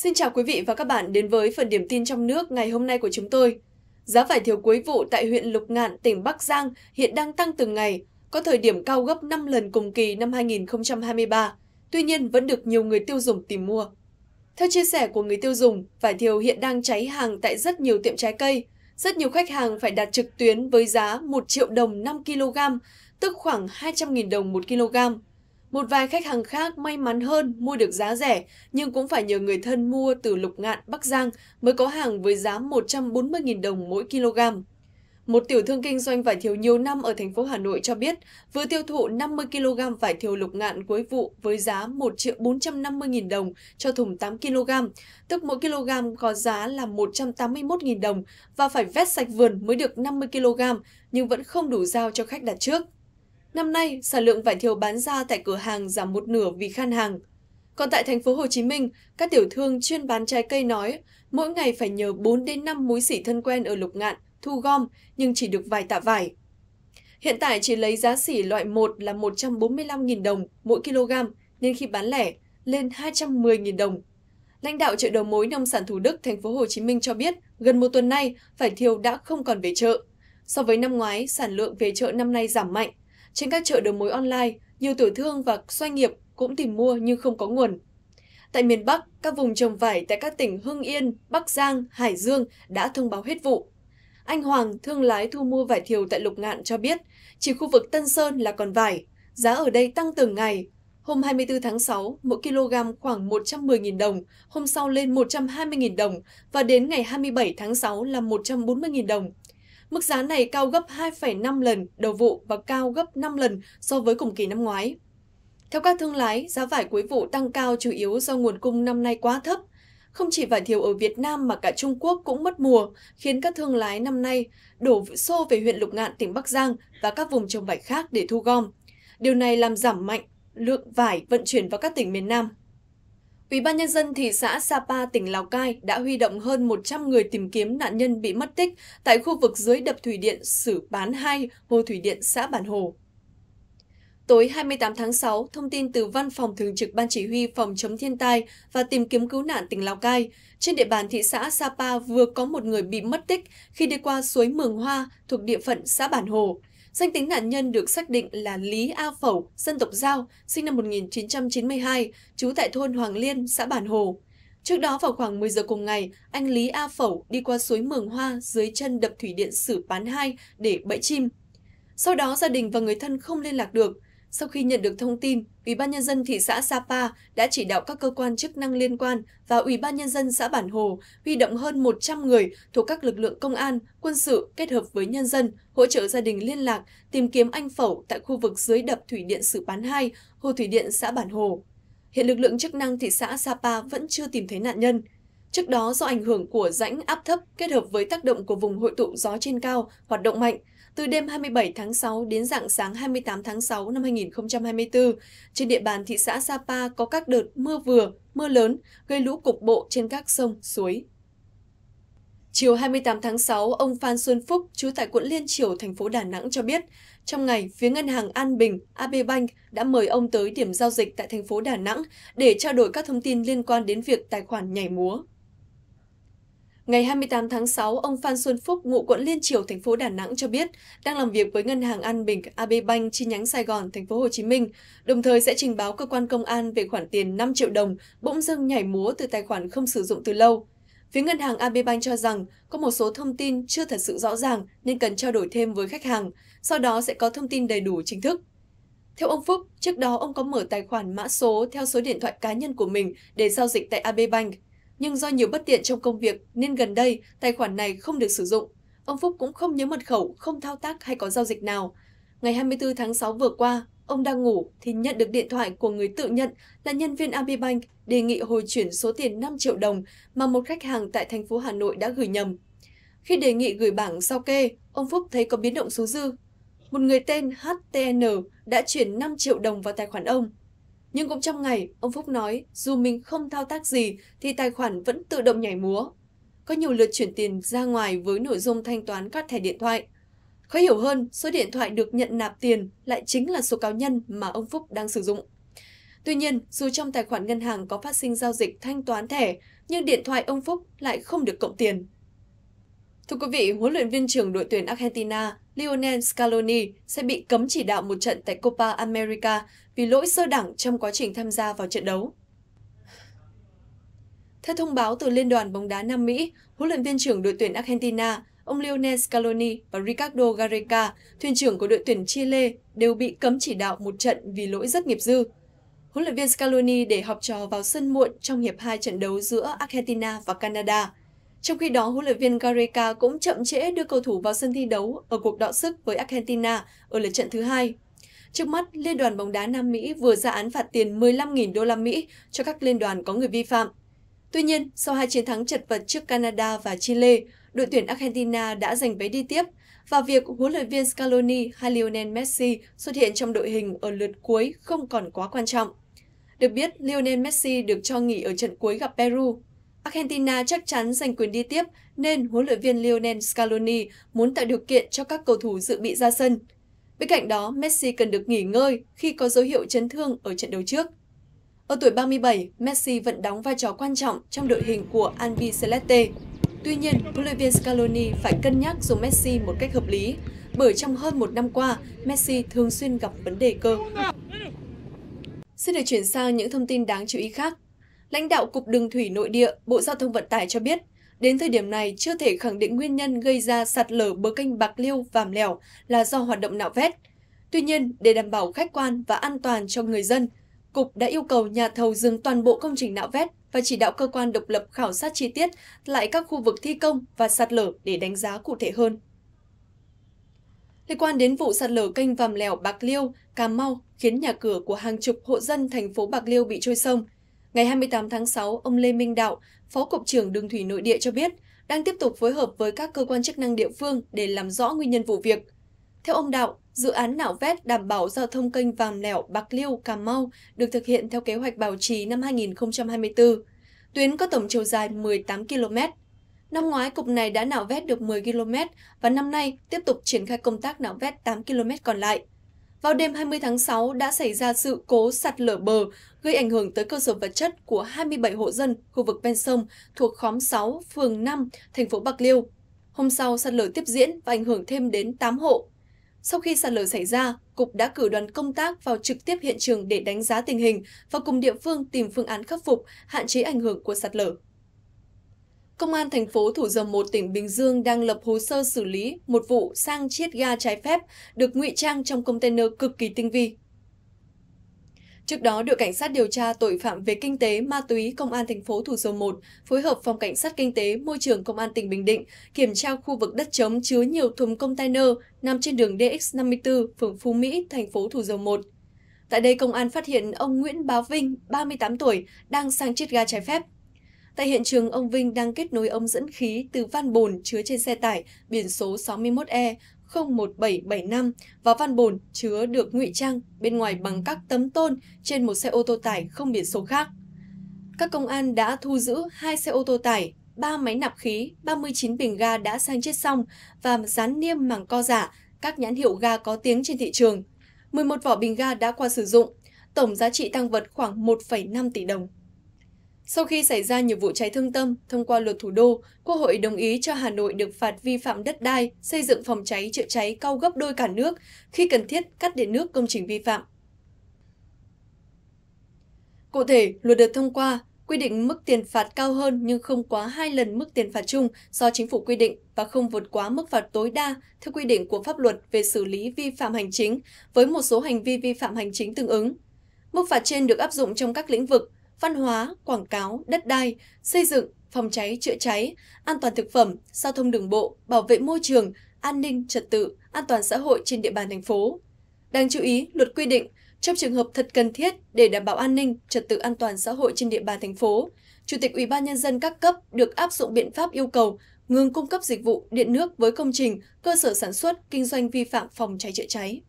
Xin chào quý vị và các bạn đến với phần điểm tin trong nước ngày hôm nay của chúng tôi. Giá vải thiều cuối vụ tại huyện Lục Ngạn, tỉnh Bắc Giang hiện đang tăng từng ngày, có thời điểm cao gấp 5 lần cùng kỳ năm 2023, tuy nhiên vẫn được nhiều người tiêu dùng tìm mua. Theo chia sẻ của người tiêu dùng, vải thiều hiện đang cháy hàng tại rất nhiều tiệm trái cây. Rất nhiều khách hàng phải đặt trực tuyến với giá 1 triệu đồng 5 kg, tức khoảng 200.000 đồng 1 kg. Một vài khách hàng khác may mắn hơn mua được giá rẻ, nhưng cũng phải nhờ người thân mua từ Lục Ngạn, Bắc Giang mới có hàng với giá 140.000 đồng mỗi kg. Một tiểu thương kinh doanh vải thiều nhiều năm ở thành phố Hà Nội cho biết, vừa tiêu thụ 50 kg vải thiều lục ngạn cuối vụ với giá 1 triệu 450.000 đồng cho thùng 8 kg, tức mỗi kg có giá là 181.000 đồng và phải vét sạch vườn mới được 50 kg nhưng vẫn không đủ giao cho khách đặt trước. Năm nay, sản lượng vải thiều bán ra tại cửa hàng giảm một nửa vì khan hàng. Còn tại thành phố Hồ Chí Minh, các tiểu thương chuyên bán trái cây nói mỗi ngày phải nhờ 4 đến 5 mối xỉ thân quen ở Lục Ngạn thu gom nhưng chỉ được vài tạ vải. Hiện tại chỉ lấy giá xỉ loại 1 là 145.000 đồng mỗi kg nên khi bán lẻ lên 210.000 đồng. Lãnh đạo chợ đầu mối nông sản Thủ Đức, thành phố Hồ Chí Minh cho biết, gần một tuần nay, vải thiều đã không còn về chợ. So với năm ngoái, sản lượng về chợ năm nay giảm mạnh, trên các chợ đầu mối online, nhiều tiểu thương và doanh nghiệp cũng tìm mua nhưng không có nguồn. Tại miền Bắc, các vùng trồng vải tại các tỉnh Hưng Yên, Bắc Giang, Hải Dương đã thông báo hết vụ. Anh Hoàng, thương lái thu mua vải thiều tại Lục Ngạn cho biết, chỉ khu vực Tân Sơn là còn vải, giá ở đây tăng từng ngày. Hôm 24 tháng 6, mỗi kg khoảng 110.000 đồng, hôm sau lên 120.000 đồng và đến ngày 27 tháng 6 là 140.000 đồng. Mức giá này cao gấp 2,5 lần đầu vụ và cao gấp 5 lần so với cùng kỳ năm ngoái. Theo các thương lái, giá vải cuối vụ tăng cao chủ yếu do nguồn cung năm nay quá thấp. Không chỉ vải thiều ở Việt Nam mà cả Trung Quốc cũng mất mùa, khiến các thương lái năm nay đổ xô về huyện Lục Ngạn, tỉnh Bắc Giang và các vùng trồng vải khác để thu gom. Điều này làm giảm mạnh lượng vải vận chuyển vào các tỉnh miền Nam. Ủy ban nhân dân thị xã Sapa, tỉnh Lào Cai đã huy động hơn 100 người tìm kiếm nạn nhân bị mất tích tại khu vực dưới đập thủy điện Sử Bán 2, hồ thủy điện xã Bản Hồ. Tối 28 tháng 6, thông tin từ Văn phòng Thường trực Ban Chỉ huy Phòng chống thiên tai và tìm kiếm cứu nạn tỉnh Lào Cai, trên địa bàn thị xã Sapa vừa có một người bị mất tích khi đi qua suối Mường Hoa thuộc địa phận xã Bản Hồ. Danh tính nạn nhân được xác định là Lý A Phẩu, dân tộc Giao, sinh năm 1992, trú tại thôn Hoàng Liên, xã Bản Hồ. Trước đó vào khoảng 10 giờ cùng ngày, anh Lý A Phẩu đi qua suối Mường Hoa dưới chân đập thủy điện Sử Pán 2 để bẫy chim. Sau đó gia đình và người thân không liên lạc được, sau khi nhận được thông tin, Ủy ban nhân dân thị xã Sapa đã chỉ đạo các cơ quan chức năng liên quan và Ủy ban nhân dân xã Bản Hồ huy động hơn 100 người thuộc các lực lượng công an, quân sự kết hợp với nhân dân hỗ trợ gia đình liên lạc tìm kiếm anh Phẩu tại khu vực dưới đập thủy điện Sử Bán 2, hồ thủy điện xã Bản Hồ. Hiện lực lượng chức năng thị xã Sapa vẫn chưa tìm thấy nạn nhân. Trước đó do ảnh hưởng của rãnh áp thấp kết hợp với tác động của vùng hội tụ gió trên cao hoạt động mạnh, từ đêm 27 tháng 6 đến dạng sáng 28 tháng 6 năm 2024, trên địa bàn thị xã Sapa có các đợt mưa vừa, mưa lớn, gây lũ cục bộ trên các sông, suối. Chiều 28 tháng 6, ông Phan Xuân Phúc, trú tại quận Liên Triều, thành phố Đà Nẵng cho biết, trong ngày, phía ngân hàng An Bình, AB Bank đã mời ông tới điểm giao dịch tại thành phố Đà Nẵng để trao đổi các thông tin liên quan đến việc tài khoản nhảy múa. Ngày 28 tháng 6, ông Phan Xuân Phúc, ngụ quận Liên Triều, thành phố Đà Nẵng cho biết đang làm việc với Ngân hàng An Bình AB Bank chi nhánh Sài Gòn, thành phố Hồ Chí Minh, đồng thời sẽ trình báo cơ quan công an về khoản tiền 5 triệu đồng bỗng dưng nhảy múa từ tài khoản không sử dụng từ lâu. Phía ngân hàng AB Bank cho rằng có một số thông tin chưa thật sự rõ ràng nên cần trao đổi thêm với khách hàng, sau đó sẽ có thông tin đầy đủ chính thức. Theo ông Phúc, trước đó ông có mở tài khoản mã số theo số điện thoại cá nhân của mình để giao dịch tại AB Bank – nhưng do nhiều bất tiện trong công việc nên gần đây tài khoản này không được sử dụng. Ông Phúc cũng không nhớ mật khẩu, không thao tác hay có giao dịch nào. Ngày 24 tháng 6 vừa qua, ông đang ngủ thì nhận được điện thoại của người tự nhận là nhân viên Abibank đề nghị hồi chuyển số tiền 5 triệu đồng mà một khách hàng tại thành phố Hà Nội đã gửi nhầm. Khi đề nghị gửi bảng sao kê, ông Phúc thấy có biến động số dư. Một người tên HTN đã chuyển 5 triệu đồng vào tài khoản ông. Nhưng cũng trong ngày, ông Phúc nói dù mình không thao tác gì thì tài khoản vẫn tự động nhảy múa. Có nhiều lượt chuyển tiền ra ngoài với nội dung thanh toán các thẻ điện thoại. Khó hiểu hơn, số điện thoại được nhận nạp tiền lại chính là số cá nhân mà ông Phúc đang sử dụng. Tuy nhiên, dù trong tài khoản ngân hàng có phát sinh giao dịch thanh toán thẻ, nhưng điện thoại ông Phúc lại không được cộng tiền. Thưa quý vị, huấn luyện viên trưởng đội tuyển Argentina Lionel Scaloni sẽ bị cấm chỉ đạo một trận tại Copa America vì lỗi sơ đẳng trong quá trình tham gia vào trận đấu. Theo thông báo từ Liên đoàn bóng đá Nam Mỹ, huấn luyện viên trưởng đội tuyển Argentina, ông Lionel Scaloni và Ricardo Gareca, thuyền trưởng của đội tuyển Chile, đều bị cấm chỉ đạo một trận vì lỗi rất nghiệp dư. Huấn luyện viên Scaloni để học trò vào sân muộn trong hiệp 2 trận đấu giữa Argentina và Canada – trong khi đó, huấn luyện viên Gareca cũng chậm trễ đưa cầu thủ vào sân thi đấu ở cuộc đọ sức với Argentina ở lượt trận thứ hai. Trước mắt, Liên đoàn bóng đá Nam Mỹ vừa ra án phạt tiền 15.000 đô la Mỹ cho các liên đoàn có người vi phạm. Tuy nhiên, sau hai chiến thắng chật vật trước Canada và Chile, đội tuyển Argentina đã giành vé đi tiếp và việc huấn luyện viên Scaloni hay Lionel Messi xuất hiện trong đội hình ở lượt cuối không còn quá quan trọng. Được biết, Lionel Messi được cho nghỉ ở trận cuối gặp Peru. Argentina chắc chắn giành quyền đi tiếp nên huấn luyện viên Lionel Scaloni muốn tạo điều kiện cho các cầu thủ dự bị ra sân. Bên cạnh đó, Messi cần được nghỉ ngơi khi có dấu hiệu chấn thương ở trận đấu trước. Ở tuổi 37, Messi vẫn đóng vai trò quan trọng trong đội hình của Albi Celeste. Tuy nhiên, huấn luyện viên Scaloni phải cân nhắc dùng Messi một cách hợp lý, bởi trong hơn một năm qua, Messi thường xuyên gặp vấn đề cơ. Xin được chuyển sang những thông tin đáng chú ý khác lãnh đạo Cục Đường Thủy Nội địa, Bộ Giao thông Vận tải cho biết, đến thời điểm này chưa thể khẳng định nguyên nhân gây ra sạt lở bờ kênh Bạc Liêu Vàm Lèo là do hoạt động nạo vét. Tuy nhiên, để đảm bảo khách quan và an toàn cho người dân, Cục đã yêu cầu nhà thầu dừng toàn bộ công trình nạo vét và chỉ đạo cơ quan độc lập khảo sát chi tiết lại các khu vực thi công và sạt lở để đánh giá cụ thể hơn. Liên quan đến vụ sạt lở kênh Vàm Lèo Bạc Liêu, Cà Mau khiến nhà cửa của hàng chục hộ dân thành phố Bạc Liêu bị trôi sông – Ngày 28 tháng 6, ông Lê Minh Đạo, Phó Cục trưởng Đường Thủy Nội Địa cho biết, đang tiếp tục phối hợp với các cơ quan chức năng địa phương để làm rõ nguyên nhân vụ việc. Theo ông Đạo, dự án nạo vét đảm bảo giao thông kênh Vàm Lẻo – Bạc Liêu – Cà Mau được thực hiện theo kế hoạch bảo trì năm 2024. Tuyến có tổng chiều dài 18 km. Năm ngoái, cục này đã nạo vét được 10 km và năm nay tiếp tục triển khai công tác nạo vét 8 km còn lại. Vào đêm 20 tháng 6 đã xảy ra sự cố sạt lở bờ gây ảnh hưởng tới cơ sở vật chất của 27 hộ dân khu vực ven sông thuộc khóm 6, phường 5, thành phố Bạc Liêu. Hôm sau, sạt lở tiếp diễn và ảnh hưởng thêm đến 8 hộ. Sau khi sạt lở xảy ra, Cục đã cử đoàn công tác vào trực tiếp hiện trường để đánh giá tình hình và cùng địa phương tìm phương án khắc phục, hạn chế ảnh hưởng của sạt lở. Công an thành phố Thủ Dầu Một tỉnh Bình Dương đang lập hồ sơ xử lý một vụ sang chiết ga trái phép được ngụy trang trong container cực kỳ tinh vi. Trước đó, đội cảnh sát điều tra tội phạm về kinh tế ma túy Công an thành phố Thủ Dầu Một phối hợp phòng cảnh sát kinh tế môi trường Công an tỉnh Bình Định kiểm tra khu vực đất trống chứa nhiều thùng container nằm trên đường DX54, phường Phú Mỹ, thành phố Thủ Dầu Một. Tại đây, công an phát hiện ông Nguyễn Bá Vinh, 38 tuổi, đang sang chiết ga trái phép. Tại hiện trường, ông Vinh đang kết nối ống dẫn khí từ van bồn chứa trên xe tải biển số 61E 01775 và van bồn chứa được ngụy trang bên ngoài bằng các tấm tôn trên một xe ô tô tải không biển số khác. Các công an đã thu giữ hai xe ô tô tải, 3 máy nạp khí, 39 bình ga đã sang chết xong và dán niêm màng co giả các nhãn hiệu ga có tiếng trên thị trường. 11 vỏ bình ga đã qua sử dụng, tổng giá trị tăng vật khoảng 1,5 tỷ đồng. Sau khi xảy ra nhiều vụ cháy thương tâm, thông qua luật thủ đô, Quốc hội đồng ý cho Hà Nội được phạt vi phạm đất đai, xây dựng phòng cháy chữa cháy cao gấp đôi cả nước, khi cần thiết cắt điện nước công trình vi phạm. Cụ thể, luật được thông qua quy định mức tiền phạt cao hơn nhưng không quá 2 lần mức tiền phạt chung do chính phủ quy định và không vượt quá mức phạt tối đa theo quy định của pháp luật về xử lý vi phạm hành chính với một số hành vi vi phạm hành chính tương ứng. Mức phạt trên được áp dụng trong các lĩnh vực văn hóa, quảng cáo, đất đai, xây dựng, phòng cháy, chữa cháy, an toàn thực phẩm, giao thông đường bộ, bảo vệ môi trường, an ninh, trật tự, an toàn xã hội trên địa bàn thành phố. Đáng chú ý, luật quy định, trong trường hợp thật cần thiết để đảm bảo an ninh, trật tự an toàn xã hội trên địa bàn thành phố, Chủ tịch Ủy ban Nhân dân các cấp được áp dụng biện pháp yêu cầu ngừng cung cấp dịch vụ điện nước với công trình, cơ sở sản xuất, kinh doanh vi phạm phòng cháy chữa cháy.